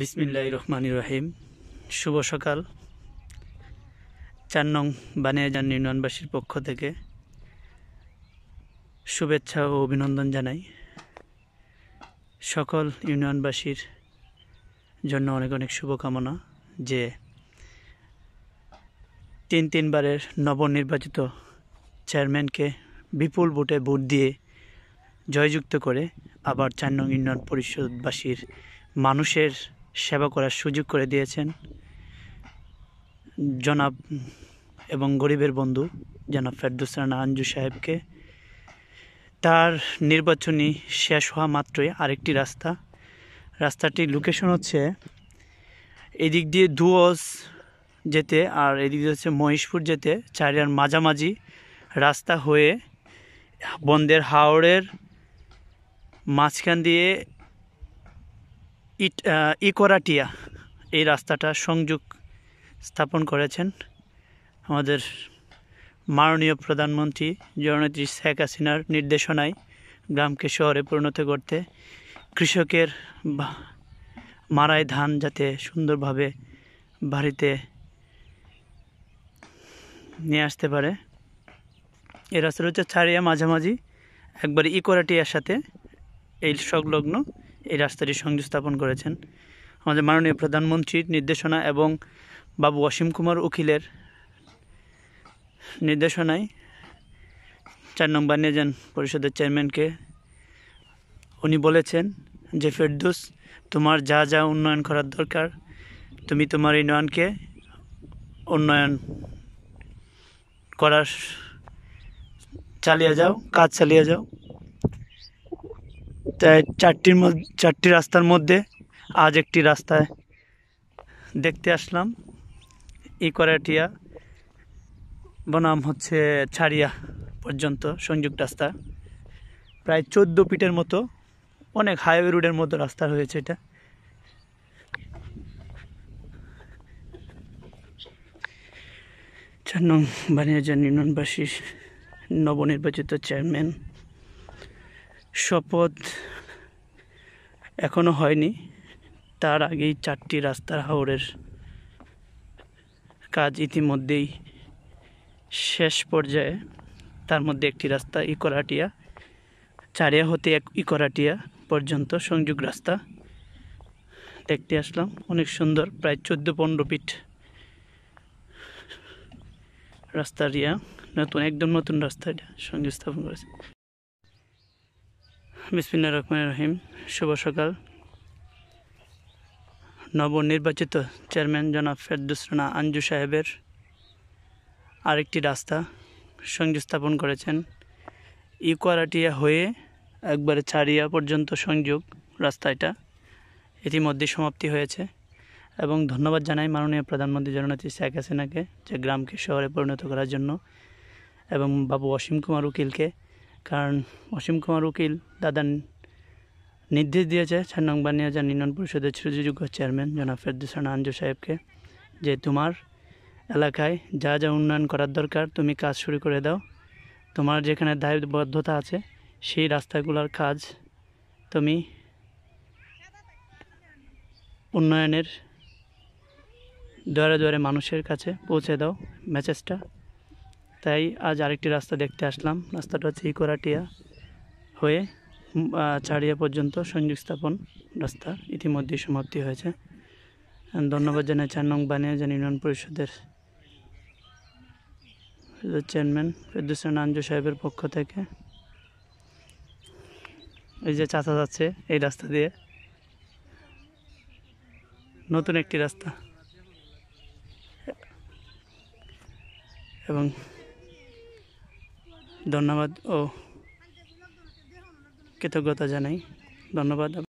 বিসমিল্লা রহমান রহিম শুভ সকাল চার নং বানিয়াজান ইউনিয়নবাসীর পক্ষ থেকে শুভেচ্ছা ও অভিনন্দন জানাই সকল ইউনিয়নবাসীর জন্য অনেক অনেক শুভকামনা যে তিন তিনবারের নবনির্বাচিত চেয়ারম্যানকে বিপুল ভোটে ভোট দিয়ে জয়যুক্ত করে আবার চার নং ইউনিয়ন পরিষদবাসীর মানুষের সেবা করার সুযোগ করে দিয়েছেন জনাব এবং গরিবের বন্ধু জনাব ফেরদুস রানা আঞ্জু সাহেবকে তার নির্বাচনী শেষ হওয়া মাত্রই আরেকটি রাস্তা রাস্তাটির লোকেশন হচ্ছে এদিক দিয়ে ধুয়স যেতে আর এদিক দিয়ে হচ্ছে মহেশপুর যেতে চারিয়ার মাঝামাঝি রাস্তা হয়ে বন্দের হাওড়ের মাঝখান দিয়ে ইট ইকোরাটিয়া এই রাস্তাটা সংযোগ স্থাপন করেছেন আমাদের মাননীয় প্রধানমন্ত্রী জননেত্রী শেখ হাসিনার নির্দেশনায় গ্রামকে শহরে পরিণত করতে কৃষকের মারায় ধান যাতে সুন্দরভাবে বাড়িতে নিয়ে আসতে পারে এ রাস্তাটা হচ্ছে ছাড়িয়া মাঝামাঝি একবার ইকোরাটিয়ার সাথে এই সংলগ্ন এই রাস্তাটি সংযোগ স্থাপন করেছেন আমাদের মাননীয় প্রধানমন্ত্রীর নির্দেশনা এবং বাবু অসীম কুমার উকিলের নির্দেশনায় চার নম্বর নিয়ে পরিষদের চেয়ারম্যানকে উনি বলেছেন যে ফেরদুস তোমার যা যা উন্নয়ন করার দরকার তুমি তোমার এই নয়নকে উন্নয়ন করার চালিয়ে যাও কাজ চালিয়ে যাও তাই চারটির চারটি রাস্তার মধ্যে আজ একটি রাস্তায় দেখতে আসলাম করাটিয়া বনাম হচ্ছে ছাড়িয়া পর্যন্ত সংযুক্ত রাস্তা প্রায় চোদ্দো পিটের মতো অনেক হাইওয়ে রোডের মতো রাস্তা হয়েছে এটা চার নং বানিয়াজা ইউনিয়নবাসীর নবনির্বাচিত চেয়ারম্যান শপথ এখনও হয়নি তার আগেই চারটি রাস্তার হাওরের কাজ ইতিমধ্যেই শেষ পর্যায়ে তার মধ্যে একটি রাস্তা ইকোরাটিয়া চারিয়া হতে এক ইকোরাটিয়া পর্যন্ত সংযোগ রাস্তা দেখতে আসলাম অনেক সুন্দর প্রায় চোদ্দ পনেরো ফিট রাস্তা রিয়া নতুন একদম নতুন রাস্তা সংযোগ স্থাপন করেছে বিসমিল্লা রহমান রহিম শুভ সকাল নবনির্বাচিত চেয়ারম্যান জনাব ফেরদুস আঞ্জু সাহেবের আরেকটি রাস্তা সংযোগ স্থাপন করেছেন ইকোয়ারাটিয়া হয়ে একবারে চারিয়া পর্যন্ত সংযোগ রাস্তা এটা ইতিমধ্যে সমাপ্তি হয়েছে এবং ধন্যবাদ জানাই মাননীয় প্রধানমন্ত্রী জননেত্রী শেখ হাসিনাকে যে গ্রামকে শহরে পরিণত করার জন্য এবং বাবু অসীম কুমার উকিলকে কারণ অসীম কুমার উকিল দাদার নির্দেশ দিয়েছে চার নং বানিয়াজার নির্মাণ পরিষদের শ্রীযুক্ত চেয়ারম্যান জনাব ফেরদুসান আঞ্জু সাহেবকে যে তোমার এলাকায় যা যা উন্নয়ন করার দরকার তুমি কাজ শুরু করে দাও তোমার যেখানে দায়বদ্ধতা আছে সেই রাস্তাগুলোর কাজ তুমি উন্নয়নের দুয়ারে দুয়ারে মানুষের কাছে পৌঁছে দাও মেসেজটা তাই আজ আরেকটি রাস্তা দেখতে আসলাম রাস্তাটা হচ্ছে ইকোরাটিয়া হয়ে চারিয়া পর্যন্ত সংযোগ স্থাপন রাস্তা ইতিমধ্যেই সমাপ্তি হয়েছে ধন্যবাদ জানাই চার নং জান ইউনিয়ন পরিষদের চেয়ারম্যান ফেরদুসেন আঞ্জু সাহেবের পক্ষ থেকে এই যে চাচা যাচ্ছে এই রাস্তা দিয়ে নতুন একটি রাস্তা এবং ধন্যবাদ ও কৃতজ্ঞতা জানাই ধন্যবাদ